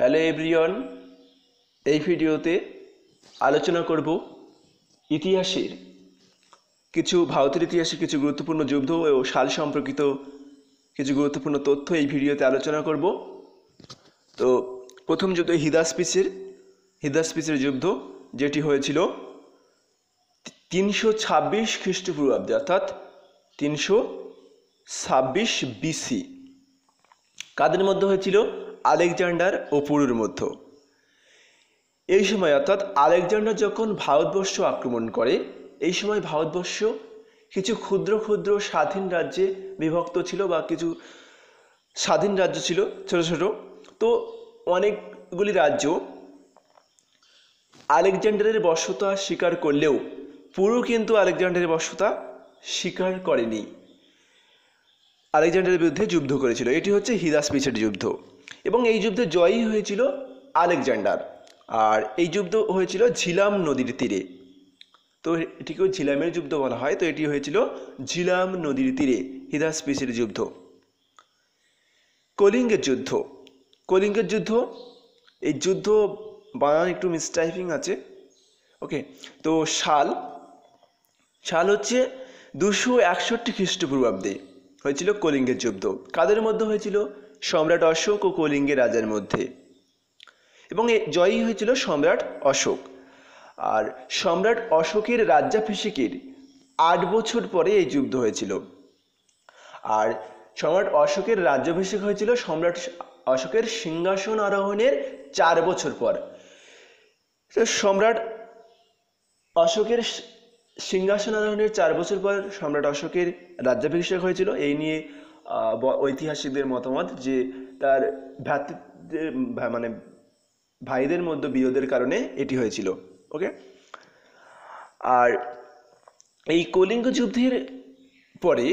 hello everyone এই ভিডিওতে আলোচনা করব ইতিহাসের কিছু ভারতের ইতিহাসে কিছু গুরুত্বপূর্ণ যুদ্ধ ও সাল সম্পর্কিত কিছু গুরুত্বপূর্ণ তথ্য এই ভিডিওতে আলোচনা করব তো প্রথম যুদ্ধ হিদাসপিসের হিদাসপিসের যুদ্ধ যেটি হয়েছিল তিনশো ছাব্বিশ খ্রিস্টপূর্বাব্দে অর্থাৎ তিনশো ছাব্বিশ বিসি কাদের মধ্যে হয়েছিল আলেকজান্ডার ও পুরুর মধ্যে এই সময় অর্থাৎ আলেকজান্ডার যখন ভারতবর্ষ আক্রমণ করে এই সময় ভারতবর্ষ কিছু ক্ষুদ্র ক্ষুদ্র স্বাধীন রাজ্যে বিভক্ত ছিল বা কিছু স্বাধীন রাজ্য ছিল ছোট ছোট তো অনেকগুলি রাজ্য আলেকজান্ডারের বর্ষতা স্বীকার করলেও পুরু কিন্তু আলেকজান্ডারের বর্ষতা স্বীকার করেনি আলেকজান্ডারের বিরুদ্ধে যুদ্ধ করেছিল এটি হচ্ছে হিদাস পিছের যুদ্ধ এবং এই যুদ্ধে জয়ী হয়েছিল আলেকজান্ডার আর এই যুদ্ধ হয়েছিল ঝিলাম নদীর তীরে তো এটিকেও ঝিলামের যুদ্ধ বলা হয় তো এটি হয়েছিল ঝিলাম নদীর তীরে হিদাসপিসির যুদ্ধ কলিঙ্গের যুদ্ধ কলিঙ্গের যুদ্ধ এই যুদ্ধ বানান একটু মিসটাইপিং আছে ওকে তো শাল শাল হচ্ছে দুশো একষট্টি খ্রিস্টপূর্বাব্দে হয়েছিল কলিঙ্গের যুদ্ধ কাদের মধ্যে হয়েছিল সম্রাট অশোক ও কলিঙ্গের রাজার মধ্যে এবং জয়ী হয়েছিল সম্রাট অশোক আর সম্রাট অশোকের রাজ্যাভিষেকের আট বছর পরে এই যুদ্ধ হয়েছিল আর সম্রাট অশোকের রাজ্যাভিষেক হয়েছিল সম্রাট অশোকের সিংহাসন আরোহণের চার বছর পর সম্রাট অশোকের সিংহাসন আরোহণের চার বছর পর সম্রাট অশোকের রাজ্যাভিষেক হয়েছিল এই নিয়ে ঐতিহাসিকদের মতামত যে তার ভ্রাতৃত্বের মানে ভাইদের মধ্যে বিরোধের কারণে এটি হয়েছিল ওকে আর এই কলিঙ্গ যুদ্ধের পরে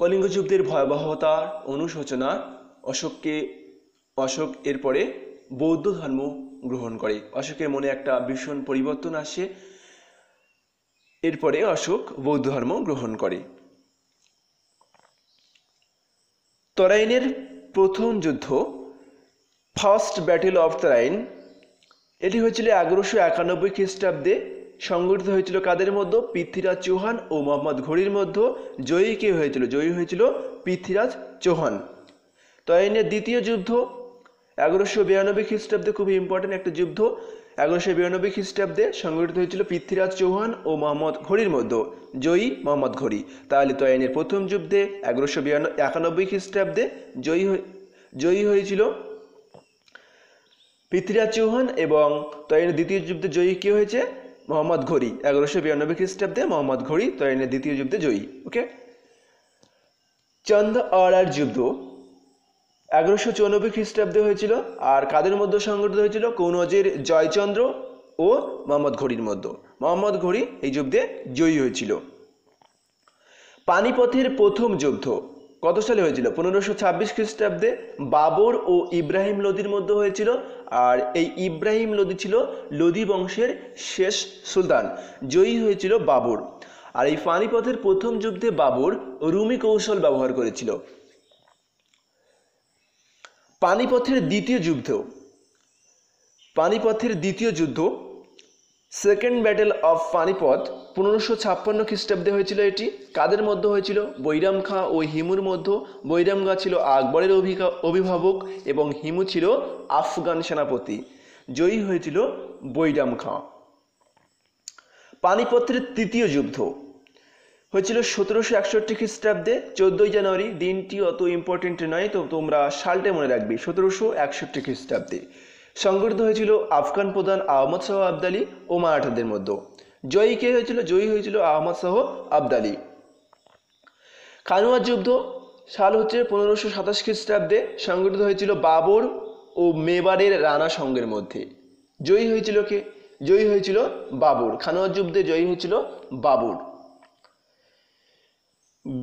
কলিঙ্গ যুদ্ধের ভয়াবহতা অনুশোচনা অশোককে অশোক এরপরে বৌদ্ধ ধর্ম গ্রহণ করে অশোকের মনে একটা ভীষণ পরিবর্তন আসে এরপরে অশোক বৌদ্ধ ধর্ম গ্রহণ করে তরাইনের প্রথম যুদ্ধ ফার্স্ট ব্যাটেল অফ তরাইন এটি হয়েছিল এগারোশো একানব্বই খ্রিস্টাব্দে সংগঠিত হয়েছিল কাদের মধ্যে পৃথ্বীরাজ চৌহান ও মোহাম্মদ ঘড়ির মধ্যে জয়ী কে হয়েছিল জয়ী হয়েছিল পৃথ্বীরাজ চৌহান তরাইনের দ্বিতীয় যুদ্ধ এগারোশো বিরানব্বই খ্রিস্টাব্দে খুবই ইম্পর্টেন্ট একটা যুদ্ধ এগারোশো বিরানব্বই খ্রিস্টাব্দে সংগঠিত হয়েছিল পৃথ্বীরাজ চৌহান ও মোহাম্মদ ঘড়ির মধ্যে জয়ী মোহাম্মদ ঘড়ি তাহলে তয়ানের প্রথম যুদ্ধে এগারোশো বিরানব্বই একানব্বই খ্রিস্টাব্দে জয়ী জয়ী হয়েছিল পৃথ্বীরাজ চৌহান এবং তয়নের দ্বিতীয় যুদ্ধে জয়ী কী হয়েছে মোহাম্মদ ঘড়ি এগারোশো বিরানব্বই খ্রিস্টাব্দে মোহাম্মদ ঘড়ি তয়নের দ্বিতীয় যুদ্ধে জয়ী ওকে চন্দ আর যুদ্ধ এগারোশো চৌরানব্বই খ্রিস্টাব্দে হয়েছিল আর কাদের মধ্যে সংগঠিত হয়েছিল কৌনজের জয়চন্দ্র ও মোহাম্মদ ঘড়ির মধ্যে মোহাম্মদ ঘড়ি এই যুদ্ধে জয়ী হয়েছিল পানিপথের প্রথম যুদ্ধ কত সালে হয়েছিল পনেরোশো ছাব্বিশ খ্রিস্টাব্দে বাবর ও ইব্রাহিম লোদির মধ্যে হয়েছিল আর এই ইব্রাহিম লোদি ছিল লোদি বংশের শেষ সুলতান জয়ী হয়েছিল বাবর আর এই পানিপথের প্রথম যুদ্ধে বাবর রুমি কৌশল ব্যবহার করেছিল পানিপথের দ্বিতীয় যুদ্ধ পানিপথের দ্বিতীয় যুদ্ধ সেকেন্ড ব্যাটেল অফ পানিপথ পনেরোশো ছাপ্পান্ন খ্রিস্টাব্দে হয়েছিল এটি কাদের মধ্যে হয়েছিল বৈরাম খাঁ ও হিমুর মধ্যে বৈরাম খাঁ ছিল আকবরের অভিভাবক এবং হিমু ছিল আফগান সেনাপতি জয়ী হয়েছিল বৈরাম খাঁ পানিপথের তৃতীয় যুদ্ধ হয়েছিল সতেরোশো একষট্টি খ্রিস্টাব্দে চোদ্দোই জানুয়ারি দিনটি অত ইম্পর্টেন্ট নয় তো তোমরা সালটা মনে রাখবে সতেরোশো একষট্টি খ্রিস্টাব্দে সংগঠিত হয়েছিল আফগান প্রধান আহমদ শাহ আবদালি ও মারাঠাদের মধ্যে জয়ী কে হয়েছিল জয়ী হয়েছিল আহমদ শাহ আবদালি খানুয়ার যুদ্ধ সাল হচ্ছে পনেরোশো সাতাশ খ্রিস্টাব্দে সংগঠিত হয়েছিল বাবর ও মেবারের রানা সঙ্গের মধ্যে জয়ী হয়েছিল কে জয়ী হয়েছিল বাবর খানুয়ার যুদ্ধে জয়ী হয়েছিল বাবর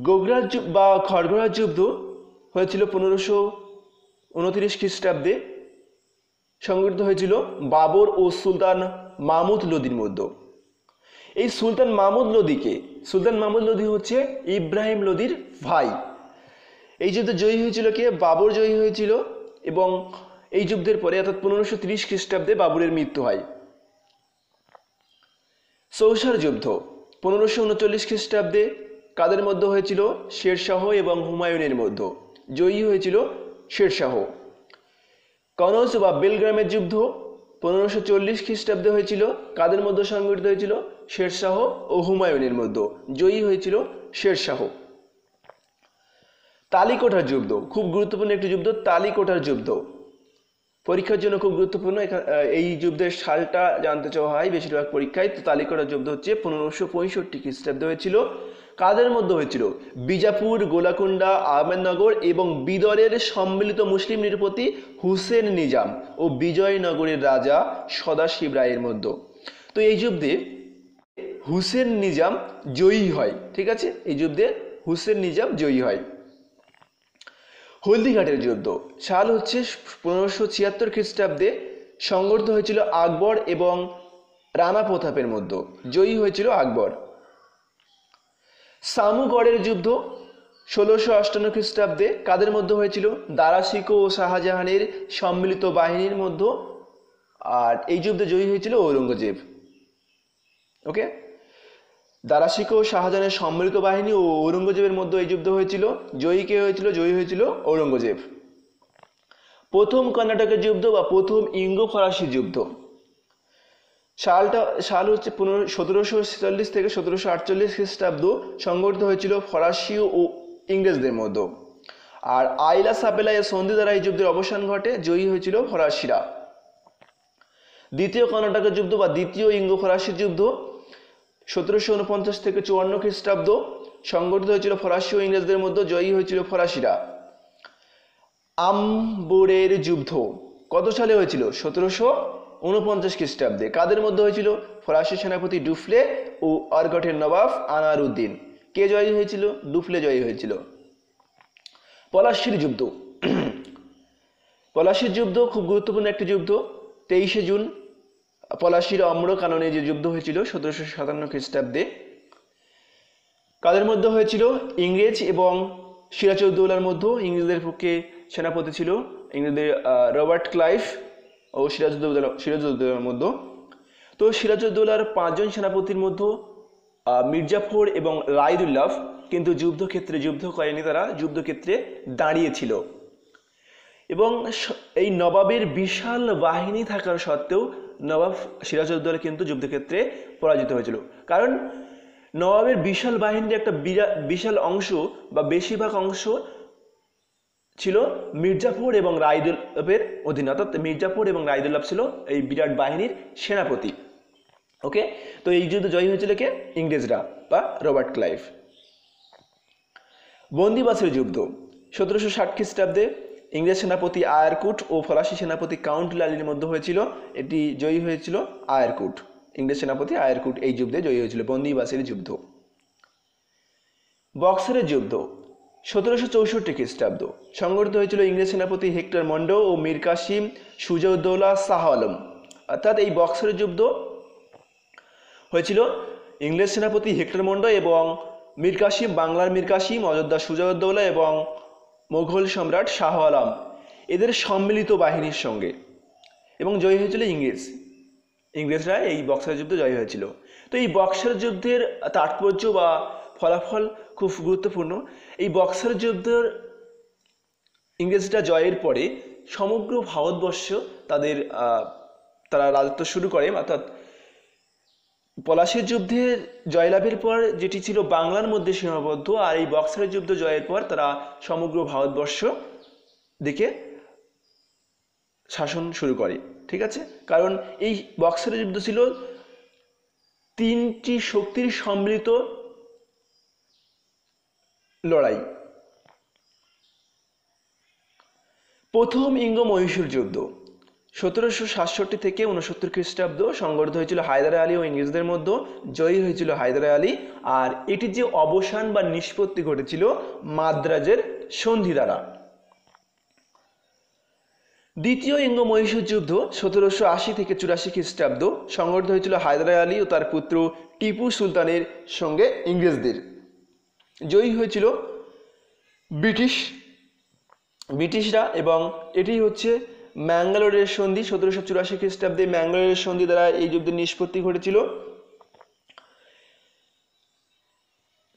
গোগরাজ বা খড়গরাজ যুদ্ধ হয়েছিল পনেরোশো উনতিরিশ খ্রিস্টাব্দে সংঘটিত হয়েছিল বাবর ও সুলতান মাহমুদ লোদির মধ্যে এই সুলতান মাহমুদ লোদিকে সুলতান মাহমুদ লোদি হচ্ছে ইব্রাহিম লোদির ভাই এই যুদ্ধে জয়ী হয়েছিল কে বাবর জয়ী হয়েছিল এবং এই যুদ্ধের পরে অর্থাৎ পনেরোশো তিরিশ খ্রিস্টাব্দে বাবরের মৃত্যু হয় সৌসার যুদ্ধ পনেরোশো উনচল্লিশ খ্রিস্টাব্দে কাদের মধ্যে হয়েছিল শেরশাহ এবং হুমায়ুনের মধ্যে জয়ী হয়েছিল শেরশাহ কনস বা বেলগ্রামের যুদ্ধ পনেরোশো চল্লিশ খ্রিস্টাব্দে হয়েছিল কাদের মধ্যে সংগঠিত হয়েছিল শেরশাহ ও হুমায়ুনের মধ্যে জয়ী হয়েছিল শেরশাহ তালিকোঠার যুদ্ধ খুব গুরুত্বপূর্ণ একটি যুদ্ধ তালিকোঠার যুদ্ধ পরীক্ষার জন্য খুব গুরুত্বপূর্ণ এই যুদ্ধের সালটা জানতে চাওয়া হয় বেশিরভাগ পরীক্ষায় তো তালিকোঠার যুদ্ধ হচ্ছে পনেরোশো পঁয়ষট্টি খ্রিস্টাব্দে হয়েছিল কাদের মধ্যে হয়েছিল বিজাপুর গোলাকুন্ডা আহমেদনগর এবং বিদরের সম্মিলিত মুসলিম নিরপতি হুসেন নিজাম ও বিজয়নগরের রাজা সদাশিব রায়ের মধ্যে তো এই যুদ্ধে হুসেন নিজাম জয়ী হয় ঠিক আছে এই যুদ্ধে হুসেন নিজাম জয়ী হয় হলদিঘাটের যুদ্ধ সাল হচ্ছে পনেরোশো ছিয়াত্তর খ্রিস্টাব্দে সংগঠিত হয়েছিল আকবর এবং রানা প্রতাপের মধ্যে জয়ী হয়েছিল আকবর সামুগড়ের যুদ্ধ ষোলোশো আষ্টান্ন খ্রিস্টাব্দে কাদের মধ্যে হয়েছিল দারাশিকো ও শাহজাহানের সম্মিলিত বাহিনীর মধ্যে আর এই যুদ্ধে জয়ী হয়েছিল ঔরঙ্গজেব ওকে দারাশিকো ও শাহজাহানের সম্মিলিত বাহিনী ও ঔরঙ্গজেবের মধ্যে এই যুদ্ধ হয়েছিল জয়ী কে হয়েছিল জয়ী হয়েছিল ঔরঙ্গজেব প্রথম কর্ণাটকের যুদ্ধ বা প্রথম ইঙ্গ ফরাসি যুদ্ধ সালটা সাল হচ্ছে পনেরো সতেরোশো ছেচল্লিশ থেকে সতেরোশো আটচল্লিশ খ্রিস্টাব্দ সংগঠিত হয়েছিল ফরাসি ও ইংরেজদের মধ্যে আর আইলা সাবেলায় সন্ধি দ্বারা এই যুদ্ধের অবসান ঘটে জয়ী হয়েছিল ফরাসিরা দ্বিতীয় কর্ণাটকের যুদ্ধ বা দ্বিতীয় ইঙ্গ ফরাসি যুদ্ধ সতেরোশো উনপঞ্চাশ থেকে চুয়ান্ন খ্রিস্টাব্দ সংগঠিত হয়েছিল ফরাসি ও ইংরেজদের মধ্যে জয়ী হয়েছিল ফরাসিরা আম্বোরের যুদ্ধ কত সালে হয়েছিল সতেরোশো উনপঞ্চাশ খ্রিস্টাব্দে কাদের মধ্যে হয়েছিল ফরাসি সেনাপতি ডুফলে ও আরগটের নবাব উদ্দিন কে জয়ী হয়েছিল ডুফলে জয়ী হয়েছিল পলাশির যুদ্ধ পলাশির যুদ্ধ খুব গুরুত্বপূর্ণ একটি যুদ্ধ তেইশে জুন পলাশির অম্র কাননে যে যুদ্ধ হয়েছিল সতেরোশো সাতান্ন খ্রিস্টাব্দে কাদের মধ্যে হয়েছিল ইংরেজ এবং সিরাজউদ্দৌলার মধ্যে ইংরেজদের পক্ষে সেনাপতি ছিল ইংরেজদের রবার্ট ক্লাইভ ও সিরাজউদ্দৌলা সিরাজউদ্দৌলার মধ্যে তো সিরাজউদ্দৌলার পাঁচজন সেনাপতির মধ্যে মির্জাফর এবং রায়দুল্লাফ কিন্তু যুদ্ধক্ষেত্রে যুদ্ধ করেনি তারা যুদ্ধক্ষেত্রে দাঁড়িয়েছিল এবং এই নবাবের বিশাল বাহিনী থাকার সত্ত্বেও নবাব সিরাজউদ্দৌলা কিন্তু যুদ্ধক্ষেত্রে পরাজিত হয়েছিল কারণ নবাবের বিশাল বাহিনীর একটা বিশাল অংশ বা বেশিরভাগ অংশ ছিল মির্জাফর এবং রায়দুল্লভের অধীন অর্থাৎ মির্জাফর এবং রায়দুল্লভ ছিল এই বিরাট বাহিনীর সেনাপতি ওকে তো এই যুদ্ধ জয়ী হয়েছিল কে ইংরেজরা বা রবার্ট ক্লাইভ বন্দিবাসের যুদ্ধ সতেরোশো ষাট খ্রিস্টাব্দে ইংরেজ সেনাপতি আয়ারকুট ও ফরাসি সেনাপতি কাউন্ট লালির মধ্যে হয়েছিল এটি জয়ী হয়েছিল আয়ারকুট ইংরেজ সেনাপতি আয়ারকুট এই যুদ্ধে জয়ী হয়েছিল বন্দিবাসের যুদ্ধ বক্সারের যুদ্ধ সতেরোশো চৌষট্টি খ্রিস্টাব্দ সংগঠিত হয়েছিল ইংরেজ সেনাপতি হেক্টর মন্ড ও মীর কাসিম সুজউদ্দৌলা শাহ আলম অর্থাৎ এই বক্সের যুদ্ধ হয়েছিল ইংরেজ সেনাপতি হেক্টর মন্ড এবং মীর কাসিম বাংলার মীর কাসিম অযোধ্যা সুজউদ্দৌলা এবং মোঘল সম্রাট শাহ আলম এদের সম্মিলিত বাহিনীর সঙ্গে এবং জয়ী হয়েছিল ইংরেজ ইংরেজরা এই বক্সার যুদ্ধে জয়ী হয়েছিল তো এই বক্সার যুদ্ধের তাৎপর্য বা ফলাফল খুব গুরুত্বপূর্ণ এই বক্সার যুদ্ধের ইংরেজরা জয়ের পরে সমগ্র ভারতবর্ষ তাদের তারা রাজত্ব শুরু করে অর্থাৎ পলাশের যুদ্ধে জয়লাভের পর যেটি ছিল বাংলার মধ্যে সীমাবদ্ধ আর এই বক্সারের যুদ্ধ জয়ের পর তারা সমগ্র ভারতবর্ষ দিকে শাসন শুরু করে ঠিক আছে কারণ এই বক্সারের যুদ্ধ ছিল তিনটি শক্তির সম্মিলিত লড়াই প্রথম ইঙ্গ মহীশূর যুদ্ধ সতেরোশো সাতষট্টি থেকে উনসত্তর খ্রিস্টাব্দ সংগঠিত হয়েছিল হায়দার আলী ও ইংরেজদের মধ্যে জয়ী হয়েছিল হায়দার আলী আর এটি যে অবসান বা নিষ্পত্তি ঘটেছিল মাদ্রাজের সন্ধি দ্বারা দ্বিতীয় ইঙ্গ মহীশূর যুদ্ধ সতেরোশো আশি থেকে চুরাশি খ্রিস্টাব্দ সংগঠিত হয়েছিল হায়দার আলী ও তার পুত্র টিপু সুলতানের সঙ্গে ইংরেজদের জয়ী হয়েছিল ব্রিটিশ ব্রিটিশরা এবং এটি হচ্ছে ম্যাঙ্গালোরের সন্ধি সতেরোশো চুরাশি খ্রিস্টাব্দে ম্যাঙ্গালোরের সন্ধি দ্বারা এই যুদ্ধের নিষ্পত্তি ঘটেছিল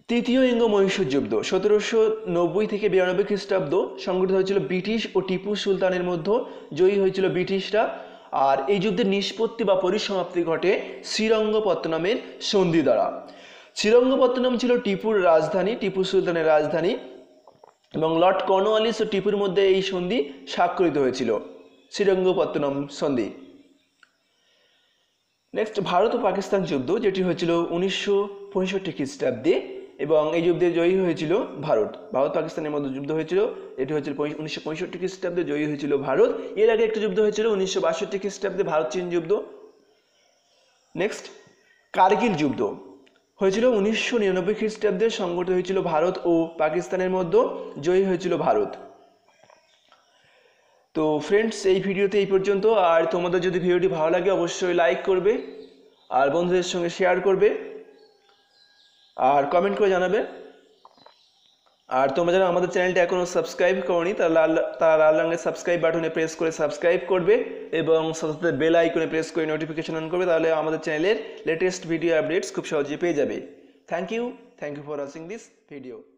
তৃতীয় ইঙ্গ মহীশূর যুদ্ধ সতেরোশো নব্বই থেকে বিরানব্বই খ্রিস্টাব্দ সংগঠিত হয়েছিল ব্রিটিশ ও টিপু সুলতানের মধ্যে জয়ী হয়েছিল ব্রিটিশরা আর এই যুদ্ধের নিষ্পত্তি বা পরিসমাপ্তি ঘটে শ্রীরঙ্গপত্তনমের সন্ধি দ্বারা শ্রীরঙ্গপত্তনম ছিল টিপুর রাজধানী টিপু সুলতানের রাজধানী এবং লর্ড কর্নওয়ালিস ও টিপুর মধ্যে এই সন্ধি স্বাক্ষরিত হয়েছিল শ্রীরঙ্গপত্তনম সন্ধি নেক্সট ভারত ও পাকিস্তান যুদ্ধ যেটি হয়েছিল উনিশশো পঁয়ষট্টি খ্রিস্টাব্দে এবং এই যুদ্ধে জয়ী হয়েছিল ভারত ভারত পাকিস্তানের মধ্যে যুদ্ধ হয়েছিল এটি হয়েছিল উনিশশো পঁয়ষট্টি খ্রিস্টাব্দে জয়ী হয়েছিল ভারত এর আগে একটি যুদ্ধ হয়েছিল উনিশশো বাষট্টি খ্রিস্টাব্দে ভারত চীন যুদ্ধ নেক্সট কার্গিল যুদ্ধ হয়েছিল উনিশশো নিরানব্বই খ্রিস্টাব্দে সংগঠিত হয়েছিল ভারত ও পাকিস্তানের মধ্যে জয়ী হয়েছিল ভারত তো ফ্রেন্ডস এই ভিডিওতে এই পর্যন্ত আর তোমাদের যদি ভিডিওটি ভালো লাগে অবশ্যই লাইক করবে আর বন্ধুদের সঙ্গে শেয়ার করবে আর কমেন্ট করে জানাবে আর তোমরা যারা আমাদের চ্যানেলটা এখনও সাবস্ক্রাইব করনি তারা লাল তারা লাল রঙের সাবস্ক্রাইব বাটনে প্রেস করে সাবস্ক্রাইব করবে এবং সাথে সাথে বেল আইকনে প্রেস করে নোটিফিকেশন অন করবে তাহলে আমাদের চ্যানেলের লেটেস্ট ভিডিও আপডেটস খুব সহজে পেয়ে যাবে thank you thank you for watching this video